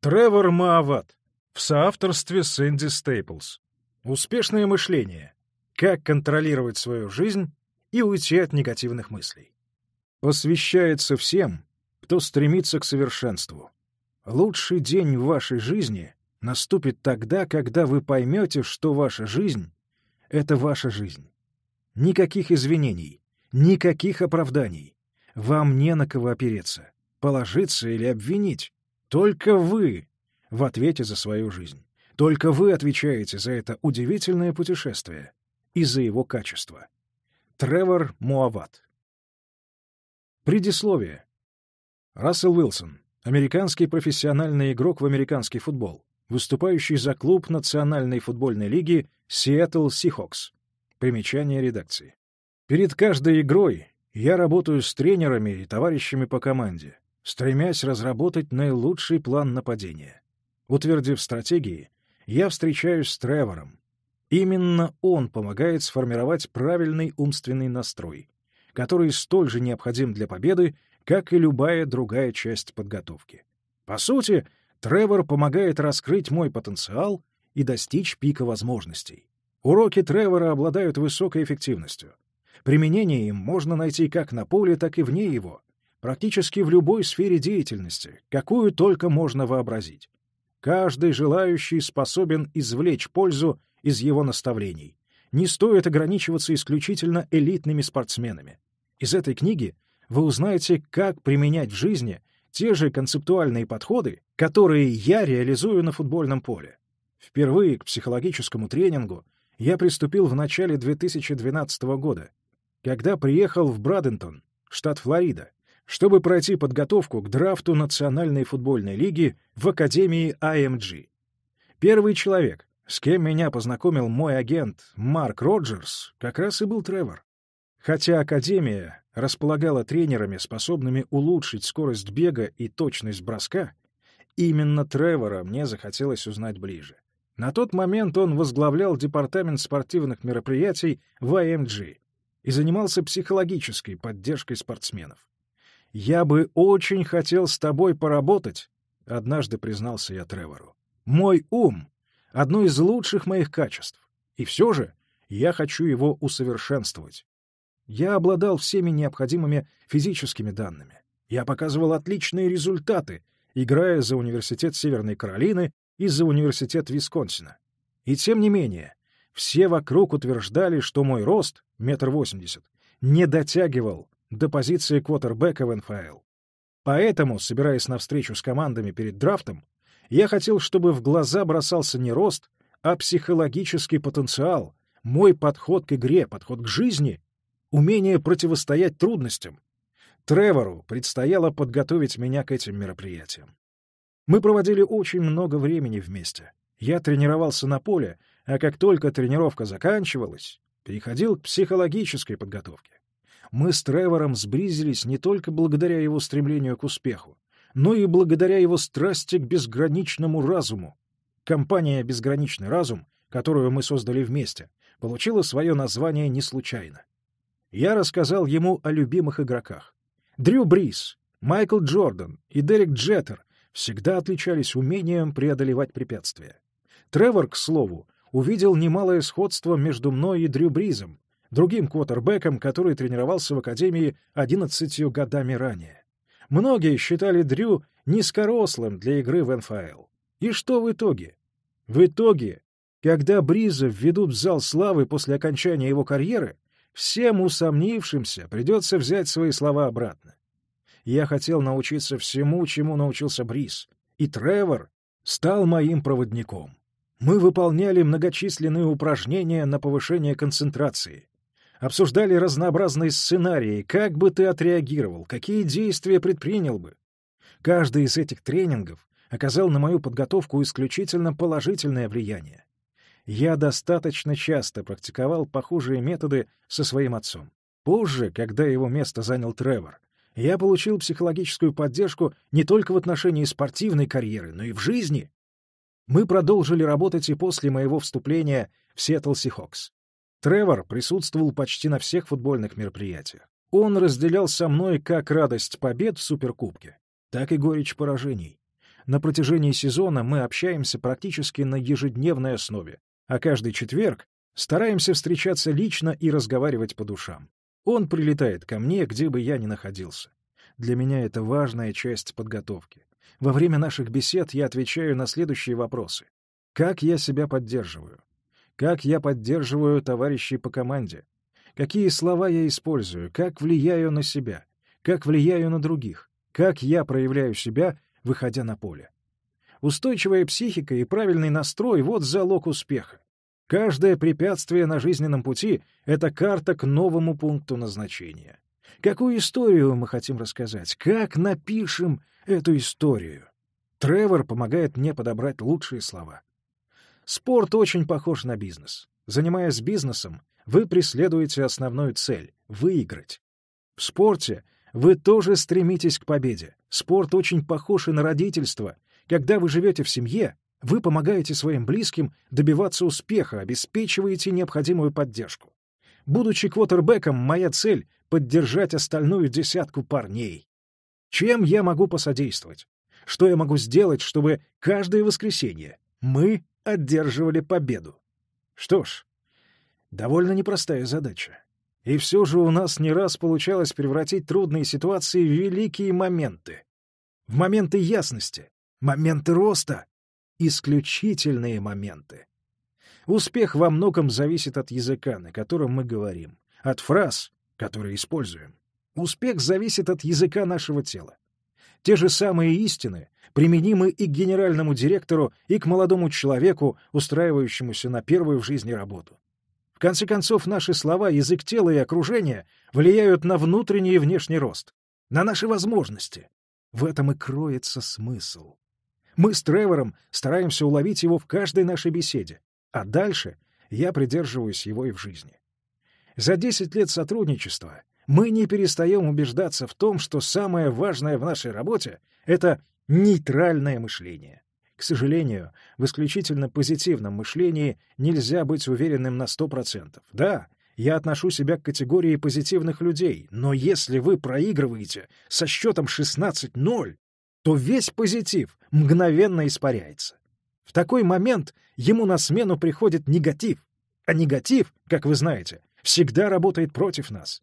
Тревор Маават. В соавторстве с Энди Стейплс. Успешное мышление. Как контролировать свою жизнь и уйти от негативных мыслей. Посвящается всем, кто стремится к совершенству. Лучший день в вашей жизни наступит тогда, когда вы поймете, что ваша жизнь — это ваша жизнь. Никаких извинений, никаких оправданий. Вам не на кого опереться, положиться или обвинить. Только вы в ответе за свою жизнь. Только вы отвечаете за это удивительное путешествие и за его качество. Тревор Муават. Предисловие. Рассел Уилсон, американский профессиональный игрок в американский футбол, выступающий за клуб Национальной футбольной лиги Seattle Seahawks. Примечание редакции. Перед каждой игрой я работаю с тренерами и товарищами по команде, стремясь разработать наилучший план нападения. Утвердив стратегии, я встречаюсь с Тревором. Именно он помогает сформировать правильный умственный настрой, который столь же необходим для победы, как и любая другая часть подготовки. По сути, Тревор помогает раскрыть мой потенциал и достичь пика возможностей. Уроки Тревора обладают высокой эффективностью. Применение им можно найти как на поле, так и вне его, практически в любой сфере деятельности, какую только можно вообразить. Каждый желающий способен извлечь пользу из его наставлений. Не стоит ограничиваться исключительно элитными спортсменами. Из этой книги вы узнаете, как применять в жизни те же концептуальные подходы, которые я реализую на футбольном поле. Впервые к психологическому тренингу я приступил в начале 2012 года, когда приехал в Брадентон, штат Флорида, чтобы пройти подготовку к драфту Национальной футбольной лиги в Академии АМГ. Первый человек, с кем меня познакомил мой агент Марк Роджерс, как раз и был Тревор. Хотя Академия располагала тренерами, способными улучшить скорость бега и точность броска, именно Тревора мне захотелось узнать ближе. На тот момент он возглавлял департамент спортивных мероприятий в АМГ и занимался психологической поддержкой спортсменов. «Я бы очень хотел с тобой поработать», — однажды признался я Тревору. «Мой ум — одно из лучших моих качеств, и все же я хочу его усовершенствовать. Я обладал всеми необходимыми физическими данными. Я показывал отличные результаты, играя за университет Северной Каролины и за университет Висконсина. И тем не менее, все вокруг утверждали, что мой рост, метр восемьдесят, не дотягивал до позиции квотербека в НФЛ. Поэтому, собираясь на встречу с командами перед драфтом, я хотел, чтобы в глаза бросался не рост, а психологический потенциал, мой подход к игре, подход к жизни, умение противостоять трудностям. Тревору предстояло подготовить меня к этим мероприятиям. Мы проводили очень много времени вместе. Я тренировался на поле, а как только тренировка заканчивалась, переходил к психологической подготовке мы с Тревором сблизились не только благодаря его стремлению к успеху, но и благодаря его страсти к безграничному разуму. Компания «Безграничный разум», которую мы создали вместе, получила свое название не случайно. Я рассказал ему о любимых игроках. Дрю Брис, Майкл Джордан и Дерек Джеттер всегда отличались умением преодолевать препятствия. Тревор, к слову, увидел немалое сходство между мной и Дрю Бризом, другим квотербеком, который тренировался в Академии 11 годами ранее. Многие считали Дрю низкорослым для игры в НФЛ. И что в итоге? В итоге, когда Бриза введут в зал славы после окончания его карьеры, всем усомнившимся придется взять свои слова обратно. Я хотел научиться всему, чему научился Бриз, и Тревор стал моим проводником. Мы выполняли многочисленные упражнения на повышение концентрации, обсуждали разнообразные сценарии, как бы ты отреагировал, какие действия предпринял бы. Каждый из этих тренингов оказал на мою подготовку исключительно положительное влияние. Я достаточно часто практиковал похожие методы со своим отцом. Позже, когда его место занял Тревор, я получил психологическую поддержку не только в отношении спортивной карьеры, но и в жизни. Мы продолжили работать и после моего вступления в Seattle Seahawks. Тревор присутствовал почти на всех футбольных мероприятиях. Он разделял со мной как радость побед в Суперкубке, так и горечь поражений. На протяжении сезона мы общаемся практически на ежедневной основе, а каждый четверг стараемся встречаться лично и разговаривать по душам. Он прилетает ко мне, где бы я ни находился. Для меня это важная часть подготовки. Во время наших бесед я отвечаю на следующие вопросы. Как я себя поддерживаю? как я поддерживаю товарищей по команде, какие слова я использую, как влияю на себя, как влияю на других, как я проявляю себя, выходя на поле. Устойчивая психика и правильный настрой — вот залог успеха. Каждое препятствие на жизненном пути — это карта к новому пункту назначения. Какую историю мы хотим рассказать? Как напишем эту историю? Тревор помогает мне подобрать лучшие слова. Спорт очень похож на бизнес. Занимаясь бизнесом, вы преследуете основную цель — выиграть. В спорте вы тоже стремитесь к победе. Спорт очень похож и на родительство. Когда вы живете в семье, вы помогаете своим близким добиваться успеха, обеспечиваете необходимую поддержку. Будучи квотербеком, моя цель — поддержать остальную десятку парней. Чем я могу посодействовать? Что я могу сделать, чтобы каждое воскресенье мы одерживали победу. Что ж, довольно непростая задача. И все же у нас не раз получалось превратить трудные ситуации в великие моменты. В моменты ясности, моменты роста, исключительные моменты. Успех во многом зависит от языка, на котором мы говорим, от фраз, которые используем. Успех зависит от языка нашего тела. Те же самые истины применимы и к генеральному директору, и к молодому человеку, устраивающемуся на первую в жизни работу. В конце концов, наши слова, язык тела и окружение влияют на внутренний и внешний рост, на наши возможности. В этом и кроется смысл. Мы с Тревором стараемся уловить его в каждой нашей беседе, а дальше я придерживаюсь его и в жизни. За 10 лет сотрудничества мы не перестаем убеждаться в том, что самое важное в нашей работе — это нейтральное мышление. К сожалению, в исключительно позитивном мышлении нельзя быть уверенным на 100%. Да, я отношу себя к категории позитивных людей, но если вы проигрываете со счетом 16-0, то весь позитив мгновенно испаряется. В такой момент ему на смену приходит негатив, а негатив, как вы знаете, всегда работает против нас.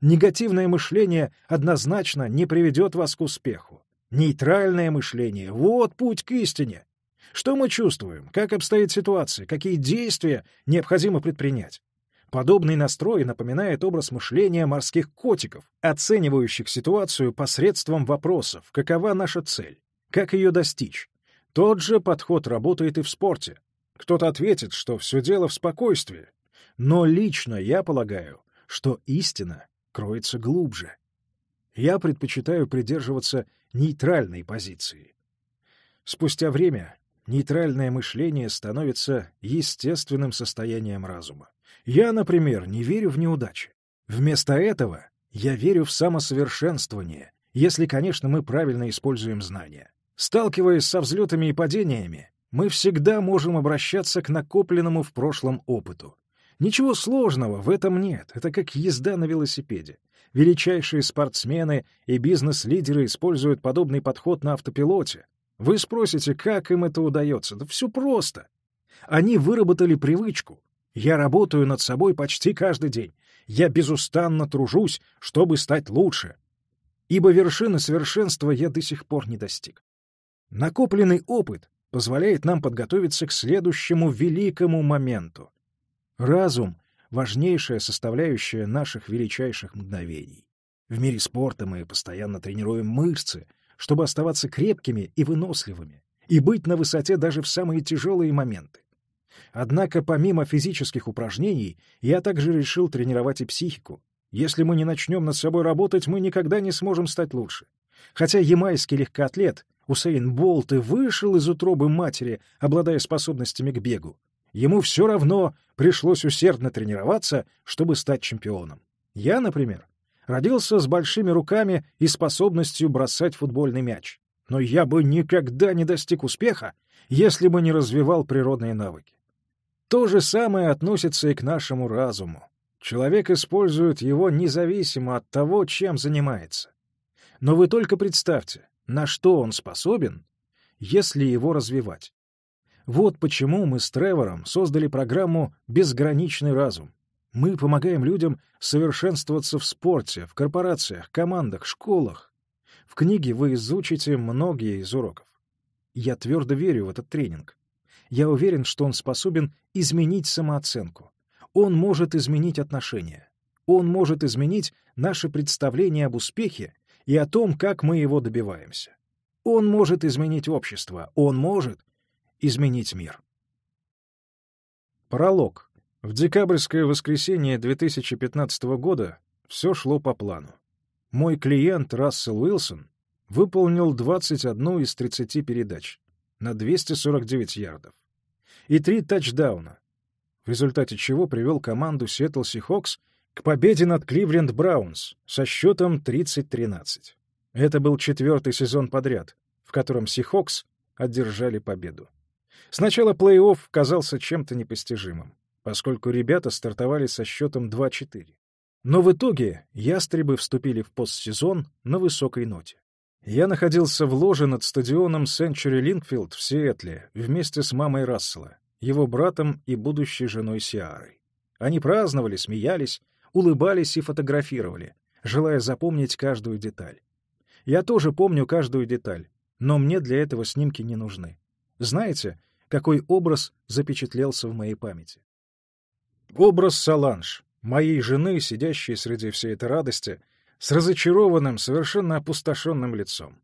Негативное мышление однозначно не приведет вас к успеху. Нейтральное мышление — вот путь к истине. Что мы чувствуем, как обстоит ситуация, какие действия необходимо предпринять? Подобный настрой напоминает образ мышления морских котиков, оценивающих ситуацию посредством вопросов «какова наша цель?», «как ее достичь?». Тот же подход работает и в спорте. Кто-то ответит, что все дело в спокойствии. Но лично я полагаю, что истина кроется глубже я предпочитаю придерживаться нейтральной позиции. Спустя время нейтральное мышление становится естественным состоянием разума. Я, например, не верю в неудачи. Вместо этого я верю в самосовершенствование, если, конечно, мы правильно используем знания. Сталкиваясь со взлетами и падениями, мы всегда можем обращаться к накопленному в прошлом опыту. Ничего сложного в этом нет, это как езда на велосипеде величайшие спортсмены и бизнес-лидеры используют подобный подход на автопилоте. Вы спросите, как им это удается? Да все просто. Они выработали привычку. Я работаю над собой почти каждый день. Я безустанно тружусь, чтобы стать лучше. Ибо вершины совершенства я до сих пор не достиг. Накопленный опыт позволяет нам подготовиться к следующему великому моменту. Разум важнейшая составляющая наших величайших мгновений. В мире спорта мы постоянно тренируем мышцы, чтобы оставаться крепкими и выносливыми, и быть на высоте даже в самые тяжелые моменты. Однако помимо физических упражнений, я также решил тренировать и психику. Если мы не начнем над собой работать, мы никогда не сможем стать лучше. Хотя ямайский легкоатлет Усейн Болт и вышел из утробы матери, обладая способностями к бегу, Ему все равно пришлось усердно тренироваться, чтобы стать чемпионом. Я, например, родился с большими руками и способностью бросать футбольный мяч. Но я бы никогда не достиг успеха, если бы не развивал природные навыки. То же самое относится и к нашему разуму. Человек использует его независимо от того, чем занимается. Но вы только представьте, на что он способен, если его развивать. Вот почему мы с Тревором создали программу «Безграничный разум». Мы помогаем людям совершенствоваться в спорте, в корпорациях, командах, школах. В книге вы изучите многие из уроков. Я твердо верю в этот тренинг. Я уверен, что он способен изменить самооценку. Он может изменить отношения. Он может изменить наше представление об успехе и о том, как мы его добиваемся. Он может изменить общество. Он может изменить мир. Пролог. В декабрьское воскресенье 2015 года все шло по плану. Мой клиент Рассел Уилсон выполнил 21 из 30 передач на 249 ярдов и три тачдауна, в результате чего привел команду Сиэтл Сихокс к победе над Кливленд Браунс со счетом 30-13. Это был четвертый сезон подряд, в котором Сихокс одержали победу. Сначала плей-офф казался чем-то непостижимым, поскольку ребята стартовали со счетом 2-4. Но в итоге ястребы вступили в постсезон на высокой ноте. Я находился в ложе над стадионом Сенчури Линкфилд в Сиэтле вместе с мамой Рассела, его братом и будущей женой Сиарой. Они праздновали, смеялись, улыбались и фотографировали, желая запомнить каждую деталь. Я тоже помню каждую деталь, но мне для этого снимки не нужны. Знаете, какой образ запечатлелся в моей памяти? Образ Саланж, моей жены, сидящей среди всей этой радости, с разочарованным, совершенно опустошенным лицом.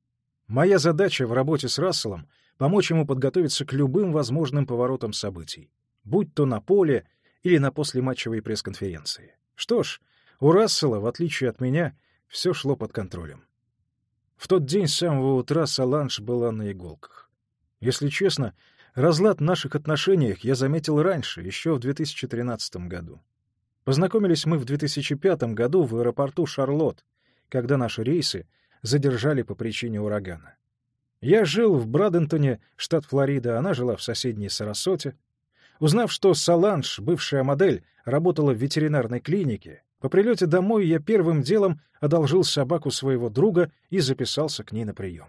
Моя задача в работе с Расселом — помочь ему подготовиться к любым возможным поворотам событий, будь то на поле или на послематчевой пресс-конференции. Что ж, у Рассела, в отличие от меня, все шло под контролем. В тот день с самого утра Саланж была на иголках. Если честно, разлад в наших отношениях я заметил раньше, еще в 2013 году. Познакомились мы в 2005 году в аэропорту Шарлотт, когда наши рейсы задержали по причине урагана. Я жил в Брадентоне, штат Флорида, она жила в соседней Сарасоте. Узнав, что Саланж, бывшая модель, работала в ветеринарной клинике, по прилете домой я первым делом одолжил собаку своего друга и записался к ней на прием.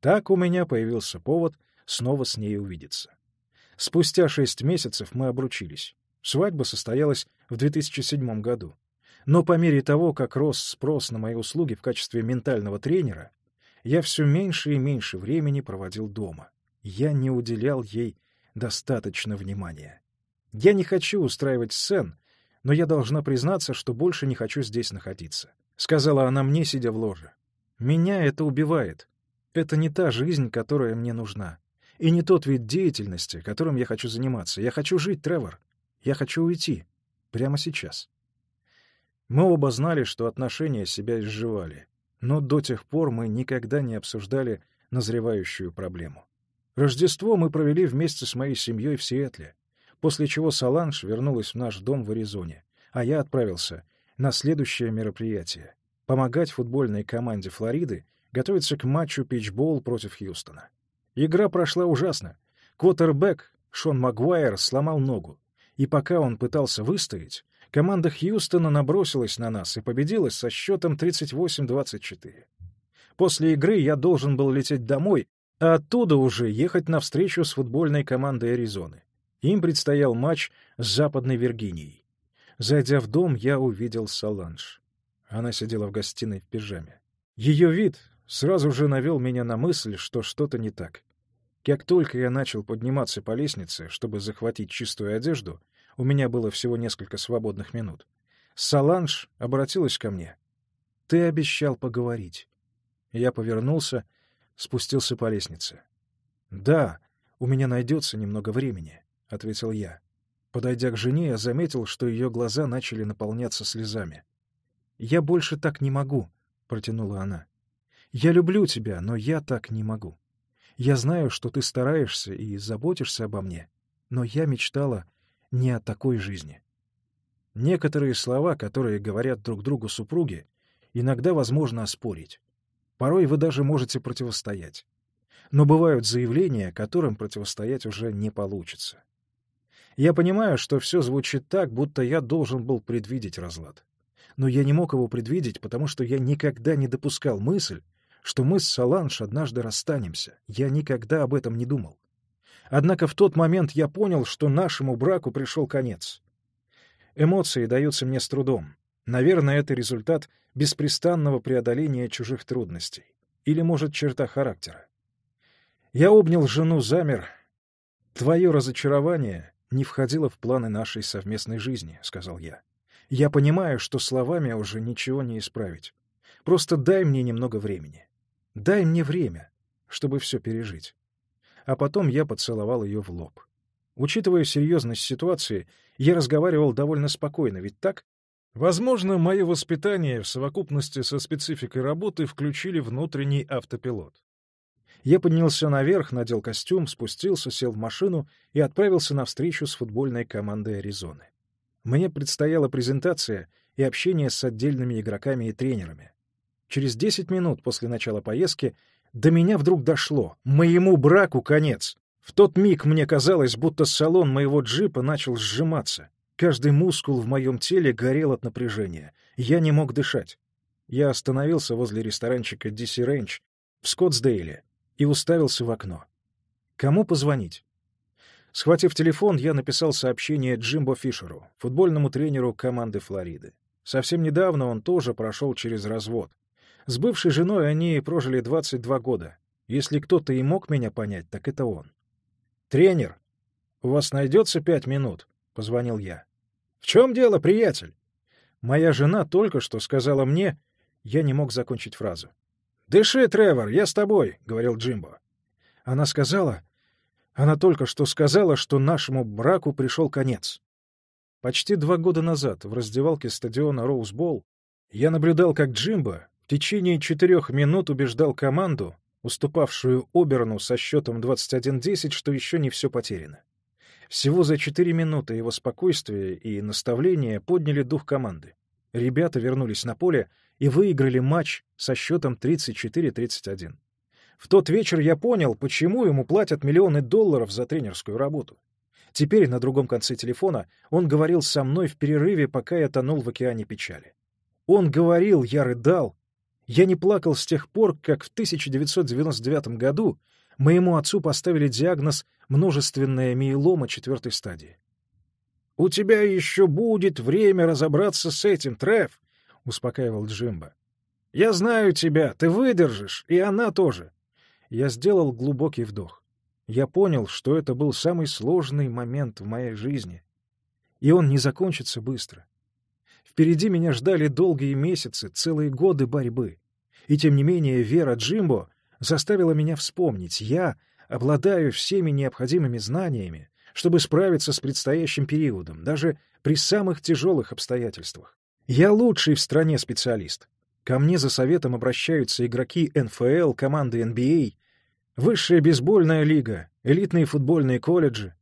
Так у меня появился повод снова с ней увидеться. Спустя шесть месяцев мы обручились. Свадьба состоялась в 2007 году. Но по мере того, как рос спрос на мои услуги в качестве ментального тренера, я все меньше и меньше времени проводил дома. Я не уделял ей достаточно внимания. Я не хочу устраивать сцен, но я должна признаться, что больше не хочу здесь находиться. Сказала она мне, сидя в ложе. Меня это убивает. Это не та жизнь, которая мне нужна. И не тот вид деятельности, которым я хочу заниматься. Я хочу жить, Тревор. Я хочу уйти. Прямо сейчас. Мы оба знали, что отношения себя изживали. Но до тех пор мы никогда не обсуждали назревающую проблему. Рождество мы провели вместе с моей семьей в Сиэтле, после чего Саланж вернулась в наш дом в Аризоне, а я отправился на следующее мероприятие — помогать футбольной команде Флориды готовиться к матчу пичбол против Хьюстона. Игра прошла ужасно. Квотербек Шон Магуайр сломал ногу. И пока он пытался выстоять, команда Хьюстона набросилась на нас и победила со счетом 38-24. После игры я должен был лететь домой, а оттуда уже ехать на встречу с футбольной командой Аризоны. Им предстоял матч с Западной Виргинией. Зайдя в дом, я увидел Саланж. Она сидела в гостиной в пижаме. Ее вид сразу же навел меня на мысль, что что-то не так. Как только я начал подниматься по лестнице, чтобы захватить чистую одежду, у меня было всего несколько свободных минут, Саланж обратилась ко мне. «Ты обещал поговорить». Я повернулся, спустился по лестнице. «Да, у меня найдется немного времени», — ответил я. Подойдя к жене, я заметил, что ее глаза начали наполняться слезами. «Я больше так не могу», — протянула она. Я люблю тебя, но я так не могу. Я знаю, что ты стараешься и заботишься обо мне, но я мечтала не о такой жизни. Некоторые слова, которые говорят друг другу супруги, иногда возможно оспорить. Порой вы даже можете противостоять. Но бывают заявления, которым противостоять уже не получится. Я понимаю, что все звучит так, будто я должен был предвидеть разлад. Но я не мог его предвидеть, потому что я никогда не допускал мысль, что мы с Саланж однажды расстанемся. Я никогда об этом не думал. Однако в тот момент я понял, что нашему браку пришел конец. Эмоции даются мне с трудом. Наверное, это результат беспрестанного преодоления чужих трудностей. Или, может, черта характера. Я обнял жену, замер. «Твое разочарование не входило в планы нашей совместной жизни», — сказал я. «Я понимаю, что словами уже ничего не исправить. Просто дай мне немного времени. Дай мне время, чтобы все пережить. А потом я поцеловал ее в лоб. Учитывая серьезность ситуации, я разговаривал довольно спокойно, ведь так? Возможно, мое воспитание в совокупности со спецификой работы включили внутренний автопилот. Я поднялся наверх, надел костюм, спустился, сел в машину и отправился на встречу с футбольной командой Аризоны. Мне предстояла презентация и общение с отдельными игроками и тренерами. Через десять минут после начала поездки до меня вдруг дошло. Моему браку конец. В тот миг мне казалось, будто салон моего джипа начал сжиматься. Каждый мускул в моем теле горел от напряжения. Я не мог дышать. Я остановился возле ресторанчика DC Ranch в Скоттсдейле и уставился в окно. Кому позвонить? Схватив телефон, я написал сообщение Джимбо Фишеру, футбольному тренеру команды Флориды. Совсем недавно он тоже прошел через развод. С бывшей женой они прожили 22 года. Если кто-то и мог меня понять, так это он. «Тренер, у вас найдется пять минут?» — позвонил я. «В чем дело, приятель?» Моя жена только что сказала мне... Я не мог закончить фразу. «Дыши, Тревор, я с тобой», — говорил Джимбо. Она сказала... Она только что сказала, что нашему браку пришел конец. Почти два года назад в раздевалке стадиона Роузболл я наблюдал, как Джимбо в течение четырех минут убеждал команду, уступавшую Оберну со счетом 21-10, что еще не все потеряно. Всего за четыре минуты его спокойствие и наставление подняли дух команды. Ребята вернулись на поле и выиграли матч со счетом 34-31. В тот вечер я понял, почему ему платят миллионы долларов за тренерскую работу. Теперь на другом конце телефона он говорил со мной в перерыве, пока я тонул в океане печали. Он говорил, я рыдал, я не плакал с тех пор, как в 1999 году моему отцу поставили диагноз «множественная миелома четвертой стадии». «У тебя еще будет время разобраться с этим, Треф», — успокаивал Джимба. «Я знаю тебя, ты выдержишь, и она тоже». Я сделал глубокий вдох. Я понял, что это был самый сложный момент в моей жизни. И он не закончится быстро. Впереди меня ждали долгие месяцы, целые годы борьбы. И тем не менее вера Джимбо заставила меня вспомнить. Я обладаю всеми необходимыми знаниями, чтобы справиться с предстоящим периодом, даже при самых тяжелых обстоятельствах. Я лучший в стране специалист. Ко мне за советом обращаются игроки НФЛ, команды NBA, а, высшая бейсбольная лига, элитные футбольные колледжи,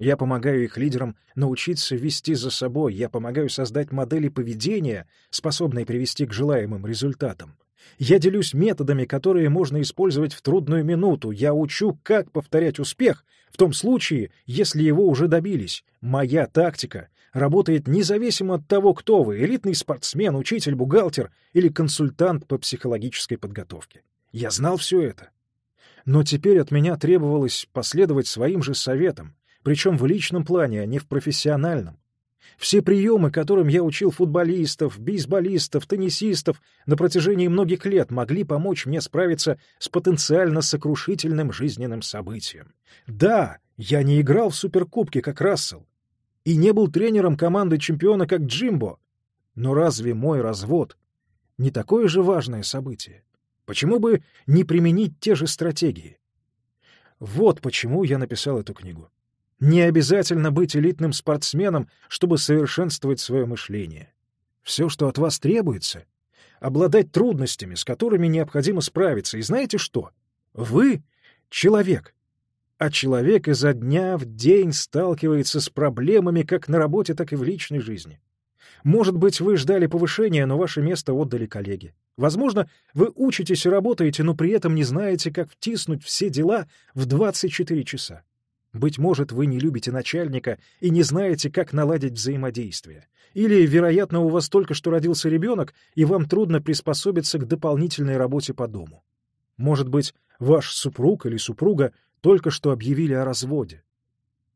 я помогаю их лидерам научиться вести за собой, я помогаю создать модели поведения, способные привести к желаемым результатам. Я делюсь методами, которые можно использовать в трудную минуту. Я учу, как повторять успех в том случае, если его уже добились. Моя тактика работает независимо от того, кто вы — элитный спортсмен, учитель, бухгалтер или консультант по психологической подготовке. Я знал все это. Но теперь от меня требовалось последовать своим же советам, причем в личном плане, а не в профессиональном. Все приемы, которым я учил футболистов, бейсболистов, теннисистов на протяжении многих лет, могли помочь мне справиться с потенциально сокрушительным жизненным событием. Да, я не играл в Суперкубке, как Рассел, и не был тренером команды чемпиона, как Джимбо. Но разве мой развод не такое же важное событие? Почему бы не применить те же стратегии? Вот почему я написал эту книгу. Не обязательно быть элитным спортсменом, чтобы совершенствовать свое мышление. Все, что от вас требуется — обладать трудностями, с которыми необходимо справиться. И знаете что? Вы — человек. А человек изо дня в день сталкивается с проблемами как на работе, так и в личной жизни. Может быть, вы ждали повышения, но ваше место отдали коллеги. Возможно, вы учитесь и работаете, но при этом не знаете, как втиснуть все дела в 24 часа. Быть может, вы не любите начальника и не знаете, как наладить взаимодействие. Или, вероятно, у вас только что родился ребенок, и вам трудно приспособиться к дополнительной работе по дому. Может быть, ваш супруг или супруга только что объявили о разводе.